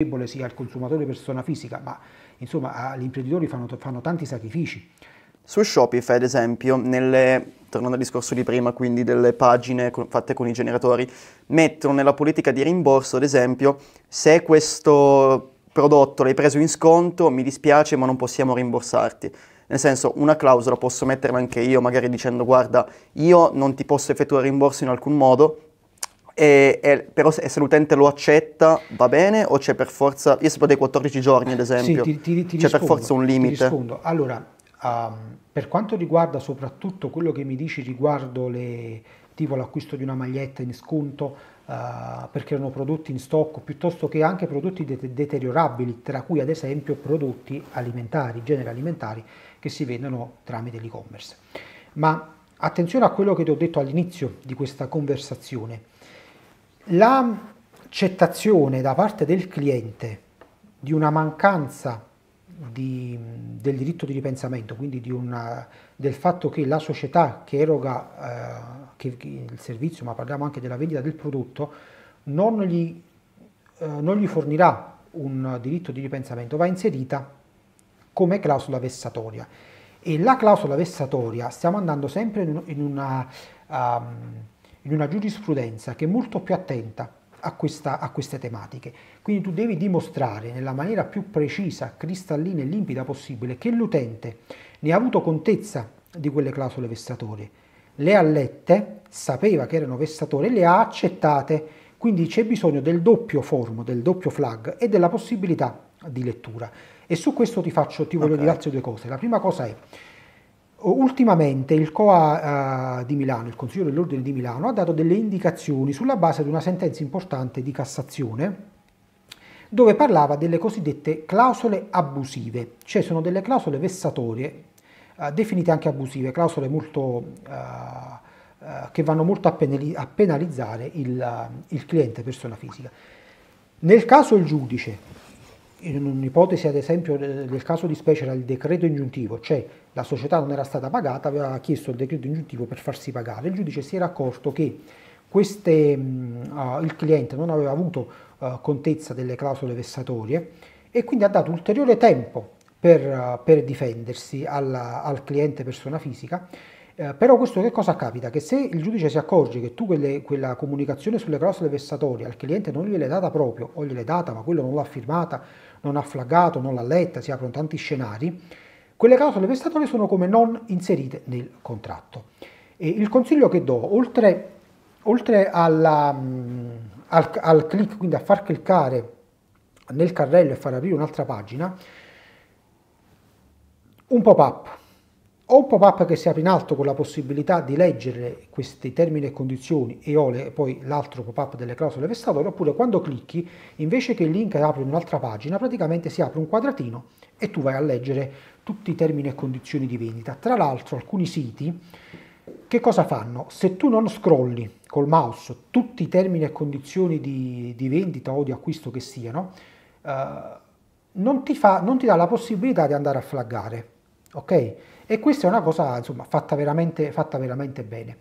debole sia al consumatore persona fisica, ma insomma gli imprenditori fanno, fanno tanti sacrifici. Su Shopify, ad esempio, nelle, tornando al discorso di prima, quindi delle pagine con, fatte con i generatori, mettono nella politica di rimborso, ad esempio, se questo prodotto l'hai preso in sconto, mi dispiace, ma non possiamo rimborsarti. Nel senso, una clausola posso metterla anche io, magari dicendo, guarda, io non ti posso effettuare rimborso in alcun modo, e, e, però se, se, l'utente lo accetta va bene o c'è per forza, io sapevo dei 14 giorni ad eh, esempio, sì, ti, ti, ti c'è per forza un limite? Allora, um, per quanto riguarda soprattutto quello che mi dici riguardo le, tipo l'acquisto di una maglietta in sconto uh, perché erano prodotti in stock piuttosto che anche prodotti de- deteriorabili, tra cui ad esempio prodotti alimentari, generi alimentari che si vendono tramite l'e-commerce. Ma attenzione a quello che ti ho detto all'inizio di questa conversazione l'accettazione da parte del cliente di una mancanza di, del diritto di ripensamento, quindi di una, del fatto che la società che eroga eh, che, che il servizio, ma parliamo anche della vendita del prodotto, non gli, eh, non gli fornirà un diritto di ripensamento, va inserita come clausola vessatoria. E la clausola vessatoria stiamo andando sempre in una... Um, di una giurisprudenza che è molto più attenta a, questa, a, queste tematiche. Quindi tu devi dimostrare nella maniera più precisa, cristallina e limpida possibile che l'utente ne ha avuto contezza di quelle clausole vessatorie, le ha lette, sapeva che erano vessatorie, le ha accettate, quindi c'è bisogno del doppio form, del doppio flag e della possibilità di lettura. E su questo ti, faccio, ti voglio okay. dire altre due cose. La prima cosa è Ultimamente il COA eh, di Milano, il Consiglio dell'Ordine di Milano, ha dato delle indicazioni sulla base di una sentenza importante di Cassazione dove parlava delle cosiddette clausole abusive, cioè sono delle clausole vessatorie, eh, definite anche abusive, clausole molto, eh, eh, che vanno molto a, penalizzare il, eh, il cliente persona fisica. Nel caso il giudice in un'ipotesi ad esempio nel caso di specie era il decreto ingiuntivo, cioè la società non era stata pagata, aveva chiesto il decreto ingiuntivo per farsi pagare, il giudice si era accorto che queste, uh, il cliente non aveva avuto uh, contezza delle clausole vessatorie e quindi ha dato ulteriore tempo per, uh, per difendersi alla, al cliente persona fisica eh, però questo che cosa capita? Che se il giudice si accorge che tu quelle, quella comunicazione sulle clausole vessatorie al cliente non gliel'hai data proprio, o gliel'hai data ma quello non l'ha firmata, non ha flaggato, non l'ha letta, si aprono tanti scenari, quelle clausole vessatorie sono come non inserite nel contratto. E il consiglio che do, oltre, oltre alla, mm, al, al click, quindi a far cliccare nel carrello e far aprire un'altra pagina, un pop-up o un pop-up che si apre in alto con la possibilità di leggere questi termini e condizioni e o le, poi l'altro pop-up delle clausole vessatorie, oppure quando clicchi, invece che il link apre un'altra pagina, praticamente si apre un quadratino e tu vai a leggere tutti i termini e condizioni di vendita. Tra l'altro alcuni siti che cosa fanno? Se tu non scrolli col mouse tutti i termini e condizioni di, di vendita o di acquisto che siano, eh, non, ti fa, non ti dà la possibilità di andare a flaggare ok? E questa è una cosa insomma, fatta, veramente, fatta veramente bene.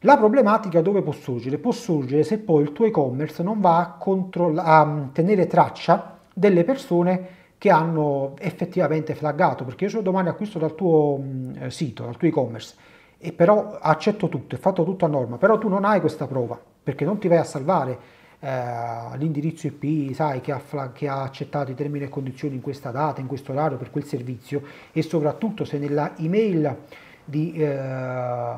La problematica dove può sorgere? Può sorgere se poi il tuo e-commerce non va a, controll- a mm, tenere traccia delle persone che hanno effettivamente flaggato, perché io domani acquisto dal tuo mm, eh, sito, dal tuo e-commerce, e però accetto tutto, è fatto tutto a norma, però tu non hai questa prova, perché non ti vai a salvare eh, l'indirizzo IP, sai, che ha, che ha accettato i termini e condizioni in questa data, in questo orario, per quel servizio e soprattutto se nella email di, eh,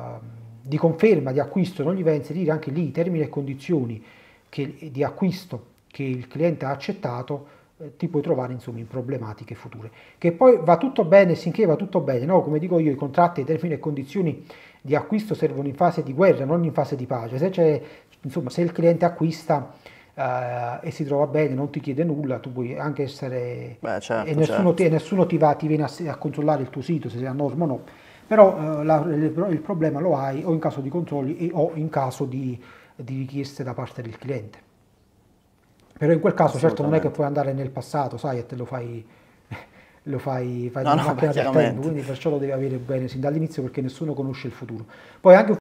di conferma di acquisto non gli va a inserire anche lì i termini e condizioni che, di acquisto che il cliente ha accettato, eh, ti puoi trovare insomma in problematiche future che poi va tutto bene sinché va tutto bene no? come dico io i contratti i termini e condizioni di acquisto servono in fase di guerra non in fase di pace se c'è Insomma, se il cliente acquista Uh, e si trova bene, non ti chiede nulla, tu puoi anche essere... Beh, certo, e, nessuno certo. ti, e, nessuno Ti, va, ti viene a, a, controllare il tuo sito, se sei a norma o no, però uh, la, il, il, problema lo hai o in caso di controlli e, o in caso di, di, richieste da parte del cliente. Però in quel caso certo non è che puoi andare nel passato, sai, e te lo fai, lo fai, fai no, no, macchina del tempo, quindi perciò lo devi avere bene sin dall'inizio perché nessuno conosce il futuro. Poi anche